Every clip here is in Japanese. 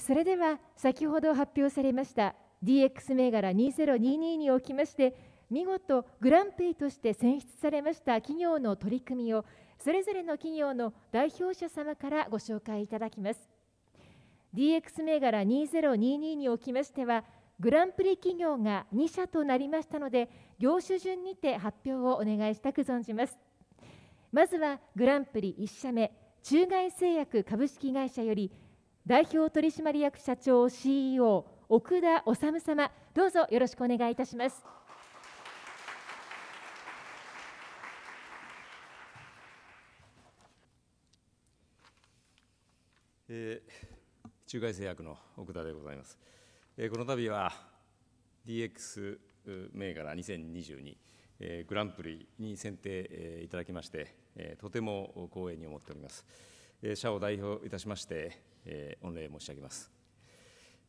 それでは先ほど発表されました DX 銘柄2022におきまして見事グランプリとして選出されました企業の取り組みをそれぞれの企業の代表者様からご紹介いただきます DX 銘柄2022におきましてはグランプリ企業が2社となりましたので業種順にて発表をお願いしたく存じますまずはグランプリ1社目中外製薬株式会社より代表取締役社長 CEO 奥田治様どうぞよろしくお願いいたしますえー、中外製薬の奥田でございます、えー、この度は DX 銘柄2022、えー、グランプリに選定、えー、いただきまして、えー、とても光栄に思っております、えー、社を代表いたしましてえー、御礼申し上げます。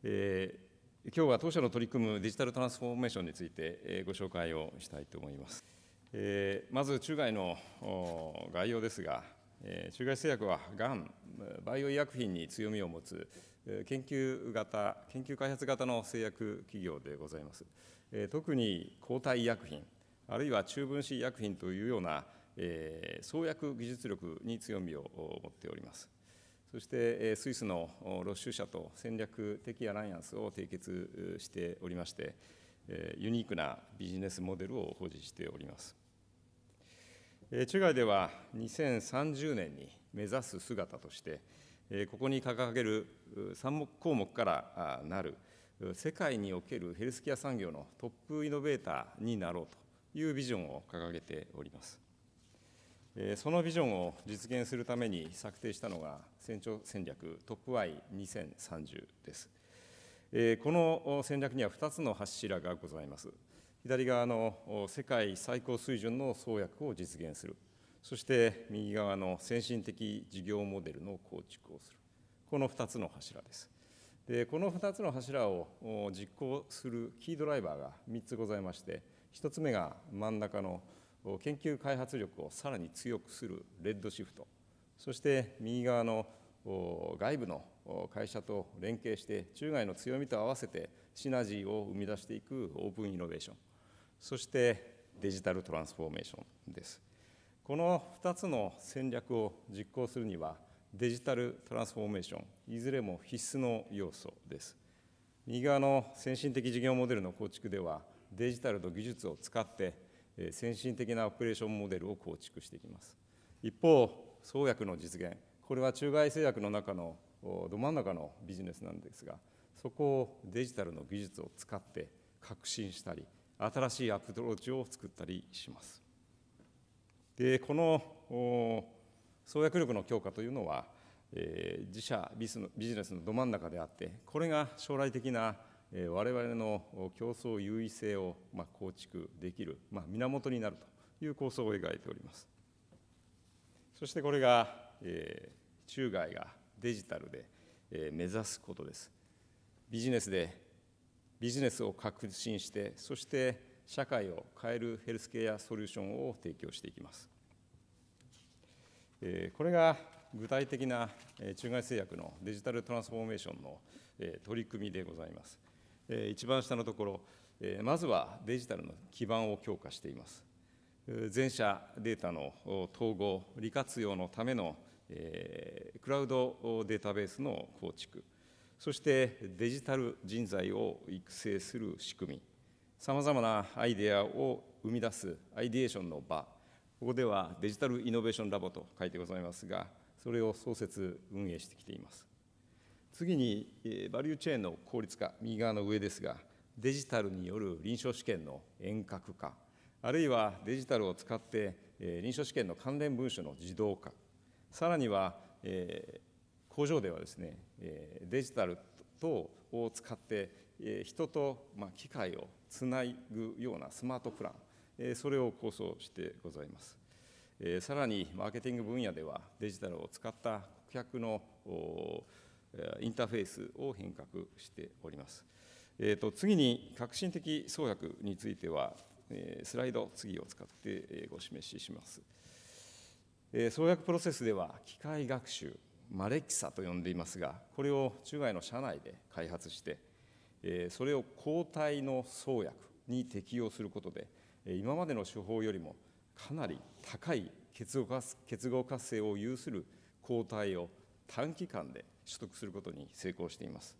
えー、今日は当社の取り組むデジタルトランスフォーメーションについて、えー、ご紹介をしたいと思います。えー、まず中外の概要ですが、えー、中外製薬はがん、バイオ医薬品に強みを持つ研究型、研究開発型の製薬企業でございます。えー、特に抗体医薬品、あるいは中分子医薬品というような、えー、創薬技術力に強みを持っております。そしてスイスのロッシュ社と戦略的アライアンスを締結しておりまして、ユニークなビジネスモデルを保持しております。中外では2030年に目指す姿として、ここに掲げる3項目からなる世界におけるヘルスケア産業のトップイノベーターになろうというビジョンを掲げております。そのビジョンを実現するために策定したのが船長戦略トップ Y2030 です。この戦略には2つの柱がございます。左側の世界最高水準の創薬を実現する、そして右側の先進的事業モデルの構築をする、この2つの柱です。でこの2つの柱を実行するキードライバーが3つございまして、1つ目が真ん中の研究開発力をさらに強くするレッドシフトそして右側の外部の会社と連携して中外の強みと合わせてシナジーを生み出していくオープンイノベーションそしてデジタルトランスフォーメーションですこの2つの戦略を実行するにはデジタルトランスフォーメーションいずれも必須の要素です右側の先進的事業モデルの構築ではデジタルと技術を使って先進的なオペレーションモデルを構築していきます一方創薬の実現これは中外製薬の中のど真ん中のビジネスなんですがそこをデジタルの技術を使って革新したり新しいアプローチを作ったりしますでこの創薬力の強化というのは、えー、自社ビジネスのど真ん中であってこれが将来的なわれわれの競争優位性をま構築できる、ま源になるという構想を描いております。そしてこれが、え中外がデジタルで、え目指すことです。ビジネスでビジネスを革新して、そして社会を変えるヘルスケアソリューションを提供していきます。これが具体的な中外製薬のデジタルトランスフォーメーションの取り組みでございます。一番下のところ、まずはデジタルの基盤を強化しています。全社データの統合、利活用のためのクラウドデータベースの構築、そしてデジタル人材を育成する仕組み、さまざまなアイデアを生み出すアイディエーションの場、ここではデジタルイノベーションラボと書いてございますが、それを創設、運営してきています。次に、バリューチェーンの効率化、右側の上ですが、デジタルによる臨床試験の遠隔化、あるいはデジタルを使って、臨床試験の関連文書の自動化、さらには、工場ではですね、デジタル等を使って、人と機械をつなぐようなスマートプラン、それを構想してございます。さらに、マーケティング分野では、デジタルを使った顧客のインターフェースを変革しております。えー、と次に革新的創薬については、えスライド次を使ってご示しします。え創薬プロセスでは機械学習マレッキサと呼んでいますがこれを中外の社内で開発して、えそれを抗体の創薬に適用することで今までの手法よりもかなり高い結合活性を有する抗体を短期間で取得することに成功しています。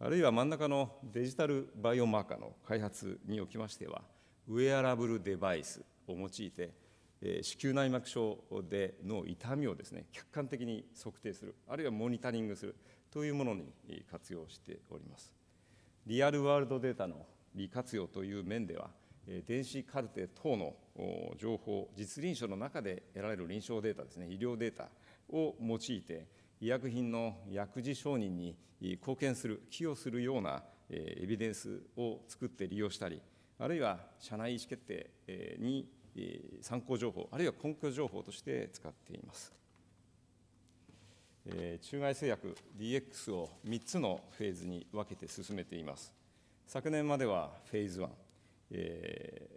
あるいは真ん中のデジタルバイオマーカーの開発におきましては、ウェアラブルデバイスを用いて、子宮内膜症での痛みをですね客観的に測定する、あるいはモニタリングするというものに活用しております。リアルワールドデータの利活用という面では、電子カルテ等の情報、実臨床の中で得られる臨床データですね、医療データを用いて、医薬品の薬事承認に貢献する、寄与するようなエビデンスを作って利用したり、あるいは社内意思決定に参考情報、あるいは根拠情報として使っています。中外製薬 DX を3つのフェーズに分けて進めています。昨年まではフェーズ1、え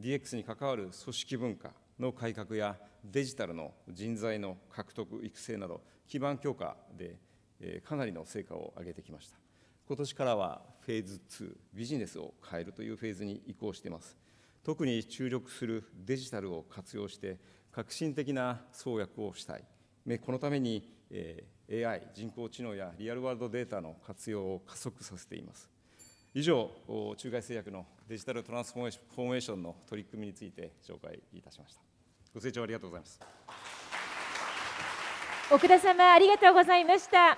ー、DX に関わる組織文化、の改革やデジタルの人材の獲得、育成など、基盤強化で、えかなりの成果を上げてきました。今年からはフェーズ2、ビジネスを変えるというフェーズに移行しています。特に注力するデジタルを活用して、革新的な創薬をしたい。このために、えー、AI、人工知能やリアルワールドデータの活用を加速させています。以上、中外製薬のデジタルトランスフォーメーションの取り組みについて紹介いたしました。ご清聴ありがとうございます。奥田様ありがとうございました。